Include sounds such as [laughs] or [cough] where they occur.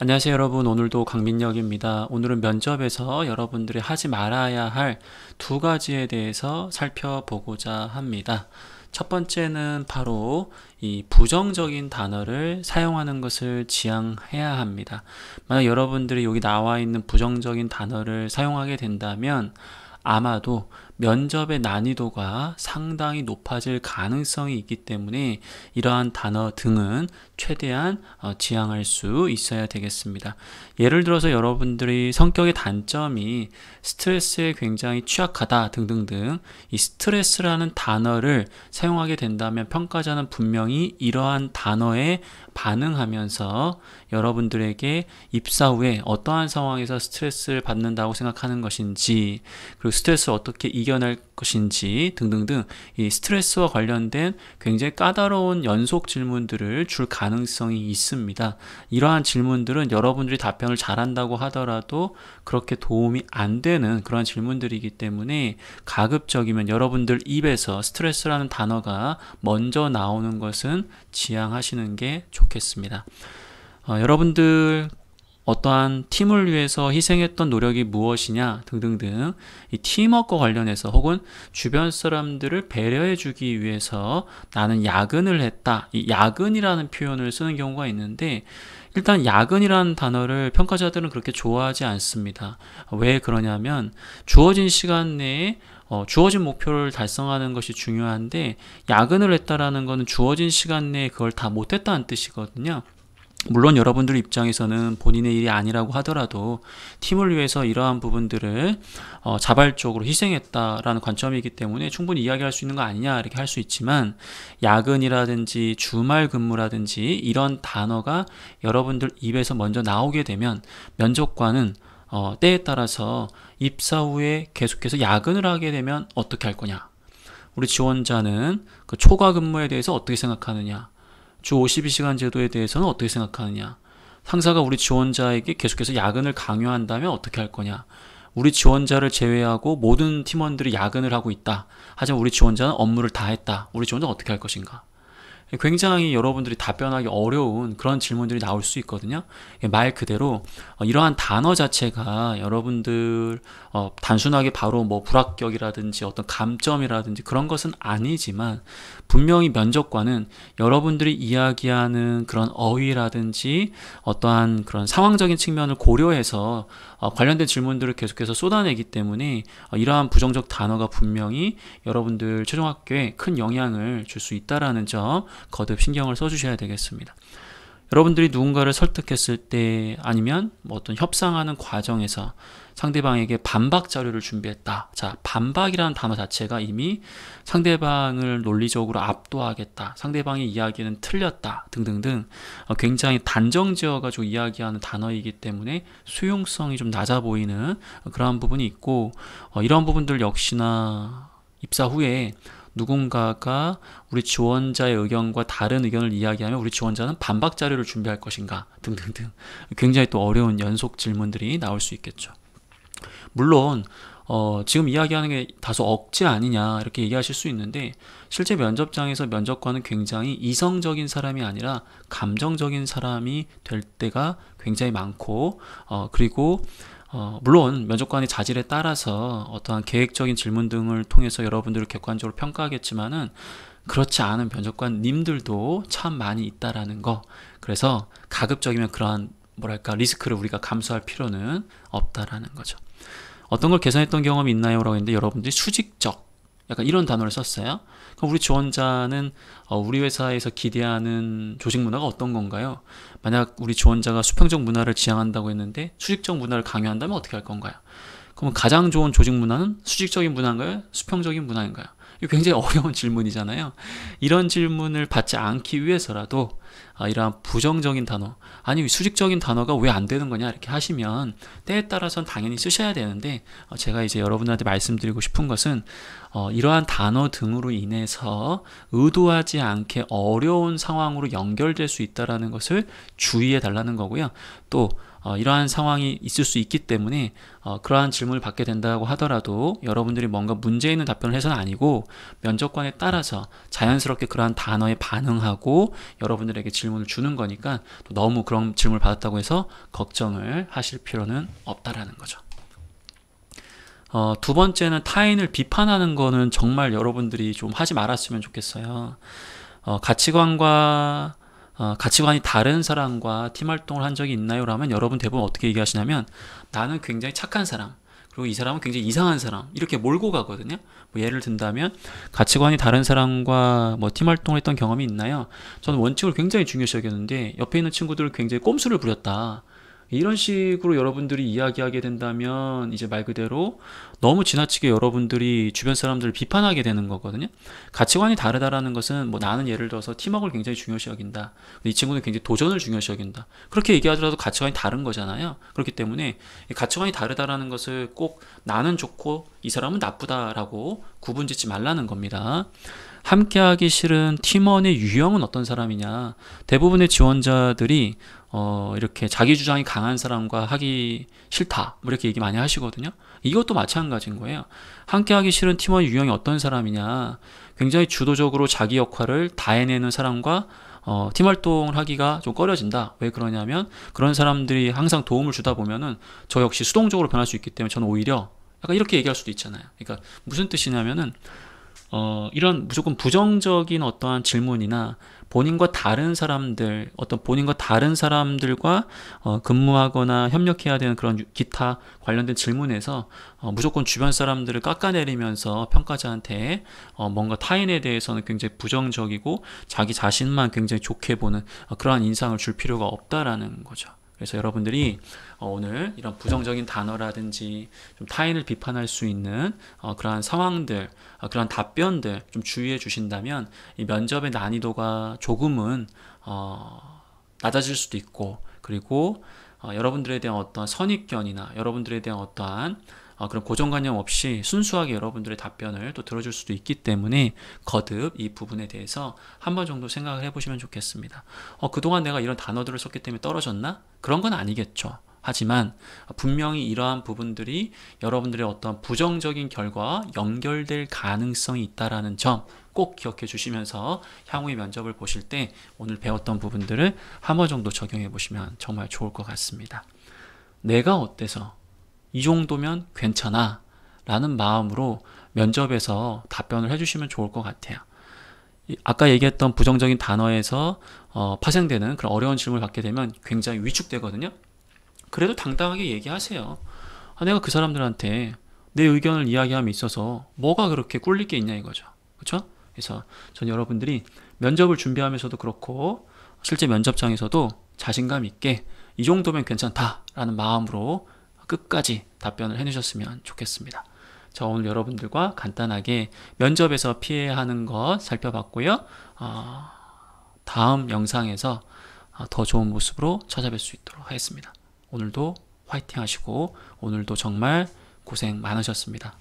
안녕하세요 여러분 오늘도 강민혁입니다 오늘은 면접에서 여러분들이 하지 말아야 할 두 가지에 대해서 살펴보고자 합니다 첫 번째는 바로 이 부정적인 단어를 사용하는 것을 지양해야 합니다 만약 여러분들이 여기 나와 있는 부정적인 단어를 사용하게 된다면 아마도 면접의 난이도가 상당히 높아질 가능성이 있기 때문에 이러한 단어 등은 최대한 어, 지양할 수 있어야 되겠습니다. 예를 들어서 여러분들이 성격의 단점이 스트레스에 굉장히 취약하다 등등등 이 스트레스라는 단어를 사용하게 된다면 평가자는 분명히 이러한 단어에 반응하면서 여러분들에게 입사 후에 어떠한 상황에서 스트레스를 받는다고 생각하는 것인지 그리고 스트레스를 어떻게 이 이겨낼 것인지 등등등 이 스트레스와 관련된 굉장히 까다로운 연속 질문들을 줄 가능성이 있습니다. 이러한 질문들은 여러분들이 답변을 잘한다고 하더라도 그렇게 도움이 안 되는 그런 질문들이기 때문에 가급적이면 여러분들 입에서 스트레스라는 단어가 먼저 나오는 것은 지양하시는 게 좋겠습니다. 어, 여러분들 어떠한 팀을 위해서 희생했던 노력이 무엇이냐 등등등 이팀워크 관련해서 혹은 주변 사람들을 배려해 주기 위해서 나는 야근을 했다 이 야근이라는 표현을 쓰는 경우가 있는데 일단 야근이라는 단어를 평가자들은 그렇게 좋아하지 않습니다 왜 그러냐면 주어진 시간 내에 어, 주어진 목표를 달성하는 것이 중요한데 야근을 했다라는 것은 주어진 시간 내에 그걸 다 못했다는 뜻이거든요 물론 여러분들 입장에서는 본인의 일이 아니라고 하더라도 팀을 위해서 이러한 부분들을 어, 자발적으로 희생했다라는 관점이기 때문에 충분히 이야기할 수 있는 거 아니냐 이렇게 할 수 있지만 야근이라든지 주말 근무라든지 이런 단어가 여러분들 입에서 먼저 나오게 되면 면접관은 어, 때에 따라서 입사 후에 계속해서 야근을 하게 되면 어떻게 할 거냐 우리 지원자는 그 초과 근무에 대해서 어떻게 생각하느냐 주 52시간 제도에 대해서는 어떻게 생각하느냐? 상사가 우리 지원자에게 계속해서 야근을 강요한다면 어떻게 할 거냐? 우리 지원자를 제외하고 모든 팀원들이 야근을 하고 있다. 하지만 우리 지원자는 업무를 다 했다. 우리 지원자는 어떻게 할 것인가? 굉장히 여러분들이 답변하기 어려운 그런 질문들이 나올 수 있거든요. 예, 말 그대로 어, 이러한 단어 자체가 여러분들 어, 단순하게 바로 뭐 불합격이라든지 어떤 감점이라든지 그런 것은 아니지만 분명히 면접과는 여러분들이 이야기하는 그런 어휘라든지 어떠한 그런 상황적인 측면을 고려해서 어, 관련된 질문들을 계속해서 쏟아내기 때문에 이러한 부정적 단어가 분명히 여러분들 최종 학교에 큰 영향을 줄 수 있다라는 점 거듭 신경을 써주셔야 되겠습니다. 여러분들이 누군가를 설득했을 때 아니면 뭐 어떤 협상하는 과정에서 상대방에게 반박 자료를 준비했다. 자, 반박이라는 단어 자체가 이미 상대방을 논리적으로 압도하겠다. 상대방의 이야기는 틀렸다. 등등등 어, 굉장히 단정 지어가지고 이야기하는 단어이기 때문에 수용성이 좀 낮아 보이는 그러한 부분이 있고 어, 이런 부분들 역시나 입사 후에 누군가가 우리 지원자의 의견과 다른 의견을 이야기하면 우리 지원자는 반박 자료를 준비할 것인가 등등등 굉장히 또 어려운 연속 질문들이 나올 수 있겠죠. 물론 어, 지금 이야기하는 게 다소 억지 아니냐 이렇게 얘기하실 수 있는데 실제 면접장에서 면접관은 굉장히 이성적인 사람이 아니라 감정적인 사람이 될 때가 굉장히 많고 어, 그리고 어, 물론 면접관의 자질에 따라서 어떠한 계획적인 질문 등을 통해서 여러분들을 객관적으로 평가하겠지만은 그렇지 않은 면접관님들도 참 많이 있다라는 거. 그래서 가급적이면 그러한 뭐랄까 리스크를 우리가 감수할 필요는 없다라는 거죠. 어떤 걸 개선했던 경험이 있나요? 라고 했는데 여러분들이 수직적 약간 이런 단어를 썼어요. 그럼 우리 지원자는 어, 우리 회사에서 기대하는 조직 문화가 어떤 건가요? 만약 우리 지원자가 수평적 문화를 지향한다고 했는데 수직적 문화를 강요한다면 어떻게 할 건가요? 그러 가장 좋은 조직 문화는 수직적인 문화인가요? 수평적인 문화인가요? 굉장히 [laughs] 어려운 질문이잖아요. 이런 질문을 받지 않기 위해서라도 아, 이러한 부정적인 단어, 아니 수직적인 단어가 왜 안 되는 거냐 이렇게 하시면 때에 따라서는 당연히 쓰셔야 되는데 어, 제가 이제 여러분한테 말씀드리고 싶은 것은 어, 이러한 단어 등으로 인해서 의도하지 않게 어려운 상황으로 연결될 수있다는 것을 주의해 달라는 거고요. 또 어, 이러한 상황이 있을 수 있기 때문에 어, 그러한 질문을 받게 된다고 하더라도 여러분들이 뭔가 문제 있는 답변을 해서는 아니고 면접관에 따라서 자연스럽게 그러한 단어에 반응하고 여러분들에게 질문을 주는 거니까 너무 그런 질문을 받았다고 해서 걱정을 하실 필요는 없다라는 거죠. 어, 두 번째는 타인을 비판하는 거는 정말 여러분들이 좀 하지 말았으면 좋겠어요. 어, 가치관과 어, 가치관이 다른 사람과 팀 활동을 한 적이 있나요? 라면 여러분 대부분 어떻게 얘기하시냐면 나는 굉장히 착한 사람 그리고 이 사람은 굉장히 이상한 사람 이렇게 몰고 가거든요. 뭐 예를 든다면 가치관이 다른 사람과 뭐 팀 활동을 했던 경험이 있나요? 저는 원칙을 굉장히 중요시 여겼는데 옆에 있는 친구들 굉장히 꼼수를 부렸다. 이런 식으로 여러분들이 이야기하게 된다면 이제 말 그대로 너무 지나치게 여러분들이 주변 사람들을 비판하게 되는 거거든요. 가치관이 다르다라는 것은 뭐 나는 예를 들어서 팀워크를 굉장히 중요시 여긴다. 이 친구는 굉장히 도전을 중요시 여긴다. 그렇게 얘기하더라도 가치관이 다른 거잖아요. 그렇기 때문에 가치관이 다르다라는 것을 꼭 나는 좋고 이 사람은 나쁘다라고 구분짓지 말라는 겁니다. 함께하기 싫은 팀원의 유형은 어떤 사람이냐 대부분의 지원자들이 어 이렇게 자기 주장이 강한 사람과 하기 싫다 뭐 이렇게 얘기 많이 하시거든요 이것도 마찬가지인 거예요 함께하기 싫은 팀원 유형이 어떤 사람이냐 굉장히 주도적으로 자기 역할을 다 해내는 사람과 어, 팀 활동을 하기가 좀 꺼려진다. 왜 그러냐면 그런 사람들이 항상 도움을 주다 보면은 저 역시 수동적으로 변할 수 있기 때문에 저는 오히려 약간 이렇게 얘기할 수도 있잖아요. 그러니까 무슨 뜻이냐면은 어, 이런 무조건 부정적인 어떠한 질문이나 본인과 다른 사람들, 어떤 본인과 다른 사람들과 어, 근무하거나 협력해야 되는 그런 기타 관련된 질문에서 어, 무조건 주변 사람들을 깎아내리면서 평가자한테 어, 뭔가 타인에 대해서는 굉장히 부정적이고 자기 자신만 굉장히 좋게 보는 어, 그러한 인상을 줄 필요가 없다라는 거죠. 그래서 여러분들이 어, 오늘 이런 부정적인 단어라든지 좀 타인을 비판할 수 있는 어, 그러한 상황들, 어, 그러한 답변들 좀 주의해 주신다면 이 면접의 난이도가 조금은 낮아질 수도 있고 그리고 여러분들에 대한 어떤 선입견이나 여러분들에 대한 어떠한 어, 그런 고정관념 없이 순수하게 여러분들의 답변을 또 들어줄 수도 있기 때문에 거듭 이 부분에 대해서 한 번 정도 생각을 해보시면 좋겠습니다. 어, 그동안 내가 이런 단어들을 썼기 때문에 떨어졌나? 그런 건 아니겠죠. 하지만 분명히 이러한 부분들이 여러분들의 어떤 부정적인 결과와 연결될 가능성이 있다는점 꼭 기억해 주시면서 향후의 면접을 보실 때 오늘 배웠던 부분들을 한 번 정도 적용해 보시면 정말 좋을 것 같습니다. 내가 어때서 이 정도면 괜찮아 라는 마음으로 면접에서 답변을 해주시면 좋을 것 같아요. 아까 얘기했던 부정적인 단어에서 어, 파생되는 그런 어려운 질문을 받게 되면 굉장히 위축되거든요. 그래도 당당하게 얘기하세요. 아, 내가 그 사람들한테 내 의견을 이야기함에 있어서 뭐가 그렇게 꿀릴 게 있냐 이거죠. 그렇죠? 그래서 전 여러분들이 면접을 준비하면서도 그렇고 실제 면접장에서도 자신감 있게 이 정도면 괜찮다라는 마음으로 끝까지 답변을 해주셨으면 좋겠습니다. 자, 오늘 여러분들과 간단하게 면접에서 피해야 하는 것 살펴봤고요. 어, 다음 영상에서 어, 더 좋은 모습으로 찾아뵐 수 있도록 하겠습니다. 오늘도 화이팅 하시고 오늘도 정말 고생 많으셨습니다.